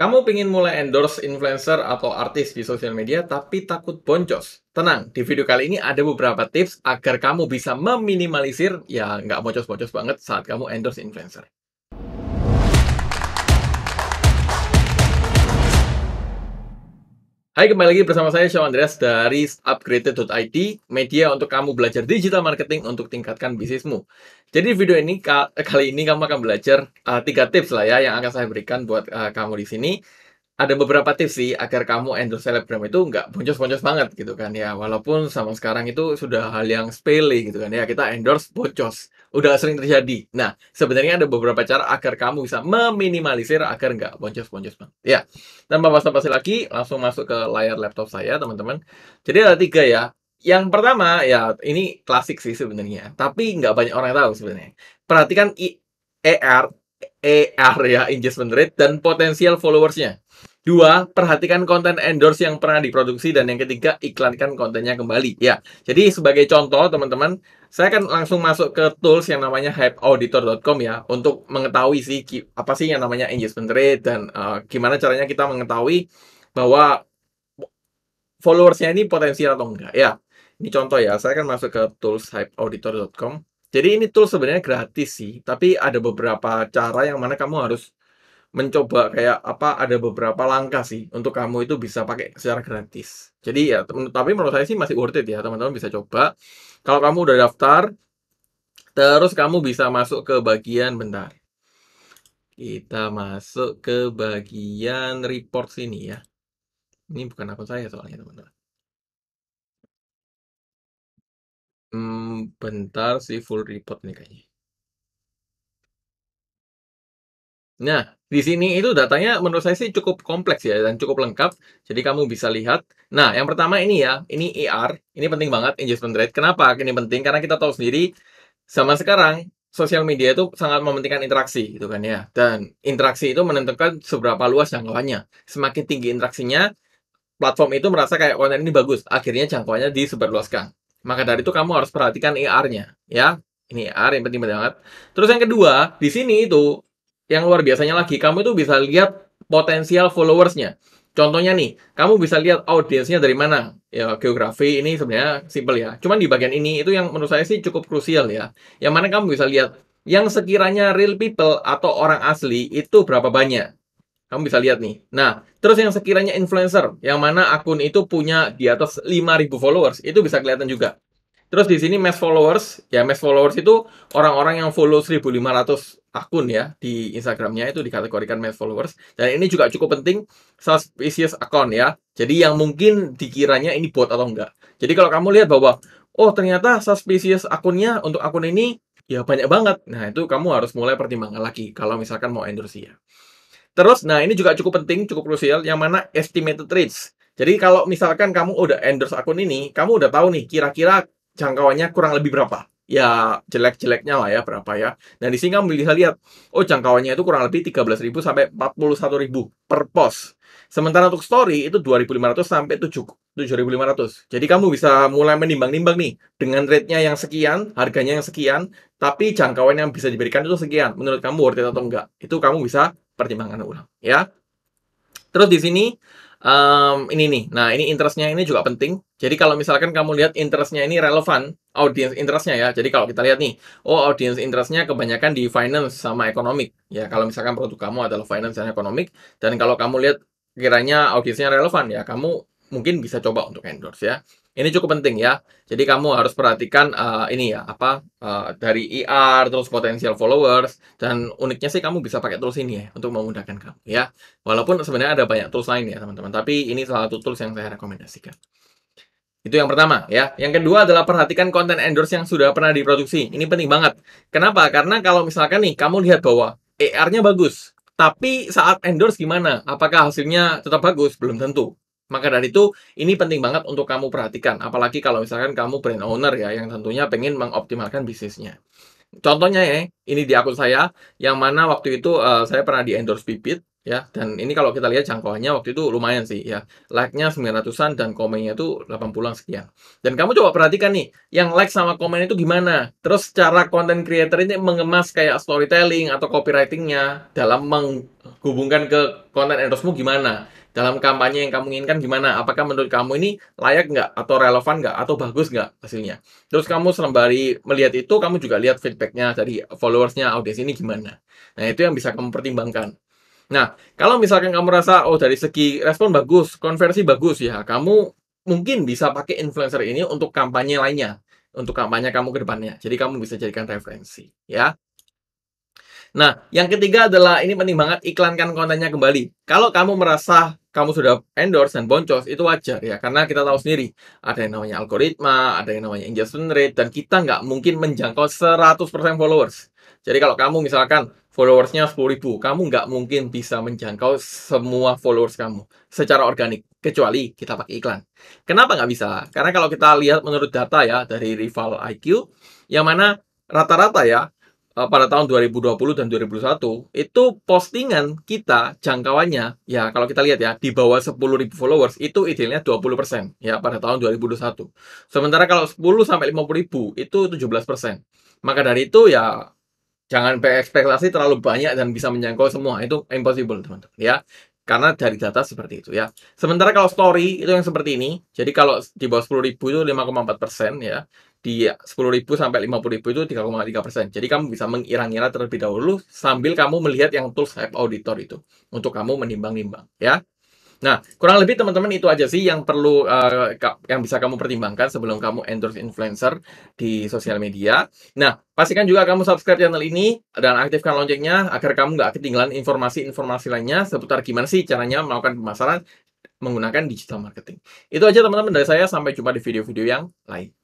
Kamu pingin mulai endorse influencer atau artis di sosial media tapi takut boncos? Tenang, di video kali ini ada beberapa tips agar kamu bisa meminimalisir ya nggak boncos-boncos banget saat kamu endorse influencer. Hai, kembali lagi bersama saya Sean Andreas dari upgraded.id, media untuk kamu belajar digital marketing untuk tingkatkan bisnismu. Jadi video ini kali ini kamu akan belajar uh, tiga uh, tips lah ya yang akan saya berikan buat uh, kamu di sini ada beberapa tips sih agar kamu endorse selebgram itu nggak boncos-boncos banget gitu kan ya walaupun sama sekarang itu sudah hal yang sepele gitu kan ya kita endorse boncos udah sering terjadi nah sebenarnya ada beberapa cara agar kamu bisa meminimalisir agar nggak boncos-boncos banget ya tanpa basa-basi lagi langsung masuk ke layar laptop saya teman-teman jadi ada tiga ya yang pertama ya ini klasik sih sebenarnya tapi nggak banyak orang tahu sebenarnya perhatikan I AR e ER ya engagement rate dan potensial followersnya Dua, perhatikan konten endorse yang pernah diproduksi dan yang ketiga iklankan kontennya kembali. Ya, jadi sebagai contoh teman-teman, saya akan langsung masuk ke tools yang namanya hypeauditor.com ya untuk mengetahui sih apa sih yang namanya engagement rate dan uh, gimana caranya kita mengetahui bahwa followersnya ini potensial atau enggak ya. Ini contoh ya, saya akan masuk ke tools hypeauditor.com. Jadi ini tools sebenarnya gratis sih, tapi ada beberapa cara yang mana kamu harus mencoba kayak apa ada beberapa langkah sih untuk kamu itu bisa pakai secara gratis. Jadi ya tapi menurut saya sih masih worth it ya teman-teman bisa coba. Kalau kamu udah daftar terus kamu bisa masuk ke bagian bentar. Kita masuk ke bagian report sini ya. Ini bukan akun saya soalnya teman-teman. Hmm, bentar sih full report nih kayaknya. Nah, di sini itu datanya menurut saya sih cukup kompleks ya dan cukup lengkap. Jadi kamu bisa lihat. Nah, yang pertama ini ya, ini ER, ini penting banget engagement rate. Kenapa ini penting? Karena kita tahu sendiri sama sekarang sosial media itu sangat mementingkan interaksi gitu kan ya. Dan interaksi itu menentukan seberapa luas jangkauannya. Semakin tinggi interaksinya, platform itu merasa kayak konten ini bagus. Akhirnya jangkauannya disebarluaskan. Maka dari itu kamu harus perhatikan ER-nya ya. Ini ER yang penting banget. Terus yang kedua, di sini itu yang luar biasanya lagi, kamu itu bisa lihat potensial followersnya. Contohnya nih, kamu bisa lihat audiensnya dari mana. Ya, geografi ini sebenarnya simple ya. Cuman di bagian ini itu yang menurut saya sih cukup krusial ya. Yang mana kamu bisa lihat yang sekiranya real people atau orang asli itu berapa banyak. Kamu bisa lihat nih. Nah, terus yang sekiranya influencer, yang mana akun itu punya di atas 5000 followers, itu bisa kelihatan juga. Terus di sini mass followers, ya mass followers itu orang-orang yang follow 1500 akun ya di Instagramnya itu dikategorikan mass followers dan ini juga cukup penting suspicious account ya jadi yang mungkin dikiranya ini bot atau enggak jadi kalau kamu lihat bahwa oh ternyata suspicious akunnya untuk akun ini ya banyak banget nah itu kamu harus mulai pertimbangan lagi kalau misalkan mau endorse ya terus nah ini juga cukup penting cukup krusial yang mana estimated reach jadi kalau misalkan kamu udah endorse akun ini kamu udah tahu nih kira-kira jangkauannya kurang lebih berapa ya jelek-jeleknya lah ya berapa ya. Nah di sini kamu bisa lihat, oh jangkauannya itu kurang lebih 13.000 sampai 41.000 per pos. Sementara untuk story itu 2.500 sampai 7 7.500. Jadi kamu bisa mulai menimbang-nimbang nih dengan rate-nya yang sekian, harganya yang sekian, tapi jangkauan yang bisa diberikan itu sekian. Menurut kamu worth it atau enggak? Itu kamu bisa pertimbangkan ulang ya. Terus di sini um, ini nih. Nah, ini interestnya ini juga penting. Jadi kalau misalkan kamu lihat interestnya ini relevan, audience interestnya ya. Jadi kalau kita lihat nih, oh audience interestnya kebanyakan di finance sama ekonomi. Ya, kalau misalkan produk kamu adalah finance dan ekonomik, dan kalau kamu lihat kiranya audiensnya relevan ya, kamu mungkin bisa coba untuk endorse ya. Ini cukup penting ya. Jadi kamu harus perhatikan uh, ini ya apa uh, dari IR e terus potensial followers dan uniknya sih kamu bisa pakai tools ini ya untuk memudahkan kamu ya. Walaupun sebenarnya ada banyak tools lain ya teman-teman, tapi ini salah satu tools yang saya rekomendasikan. Itu yang pertama ya. Yang kedua adalah perhatikan konten endorse yang sudah pernah diproduksi. Ini penting banget. Kenapa? Karena kalau misalkan nih kamu lihat bahwa ER-nya bagus, tapi saat endorse gimana? Apakah hasilnya tetap bagus? Belum tentu. Maka dari itu, ini penting banget untuk kamu perhatikan, apalagi kalau misalkan kamu brand owner ya, yang tentunya pengen mengoptimalkan bisnisnya. Contohnya ya, ini di akun saya, yang mana waktu itu uh, saya pernah di endorse Pipit, ya, dan ini kalau kita lihat jangkauannya waktu itu lumayan sih ya, like-nya 900-an dan komennya itu 80-an sekian. Dan kamu coba perhatikan nih, yang like sama komen itu gimana? Terus cara content creator ini mengemas kayak storytelling atau copywritingnya dalam menghubungkan ke konten endorsemu gimana? dalam kampanye yang kamu inginkan gimana? Apakah menurut kamu ini layak nggak? Atau relevan nggak? Atau bagus nggak hasilnya? Terus kamu sembari melihat itu, kamu juga lihat feedbacknya dari followersnya audiens ini gimana? Nah, itu yang bisa kamu pertimbangkan. Nah, kalau misalkan kamu rasa, oh dari segi respon bagus, konversi bagus ya, kamu mungkin bisa pakai influencer ini untuk kampanye lainnya, untuk kampanye kamu ke depannya. Jadi kamu bisa jadikan referensi, ya. Nah, yang ketiga adalah ini penting banget iklankan kontennya kembali. Kalau kamu merasa kamu sudah endorse dan boncos itu wajar ya karena kita tahu sendiri ada yang namanya algoritma, ada yang namanya engagement rate dan kita nggak mungkin menjangkau 100% followers. Jadi kalau kamu misalkan followersnya sepuluh ribu, kamu nggak mungkin bisa menjangkau semua followers kamu secara organik, kecuali kita pakai iklan. Kenapa nggak bisa? Karena kalau kita lihat menurut data ya dari Rival IQ, yang mana rata-rata ya Eh, pada tahun 2020 dan 2021 itu postingan kita jangkauannya ya kalau kita lihat ya di bawah 10.000 followers itu idealnya 20% ya pada tahun 2021. Sementara kalau 10 sampai ribu itu 17%. Maka dari itu ya jangan berekspektasi terlalu banyak dan bisa menjangkau semua itu impossible teman-teman ya karena dari data seperti itu ya. Sementara kalau story itu yang seperti ini. Jadi kalau di bawah 10 ribu itu 5,4% persen ya. Di 10 ribu sampai 50 ribu itu 3,3%. persen. Jadi kamu bisa mengira-ngira terlebih dahulu sambil kamu melihat yang tools app auditor itu untuk kamu menimbang-nimbang ya. Nah, kurang lebih teman-teman itu aja sih yang perlu uh, yang bisa kamu pertimbangkan sebelum kamu endorse influencer di sosial media. Nah, pastikan juga kamu subscribe channel ini dan aktifkan loncengnya agar kamu nggak ketinggalan informasi-informasi lainnya seputar gimana sih caranya melakukan pemasaran menggunakan digital marketing. Itu aja teman-teman dari saya. Sampai jumpa di video-video yang lain.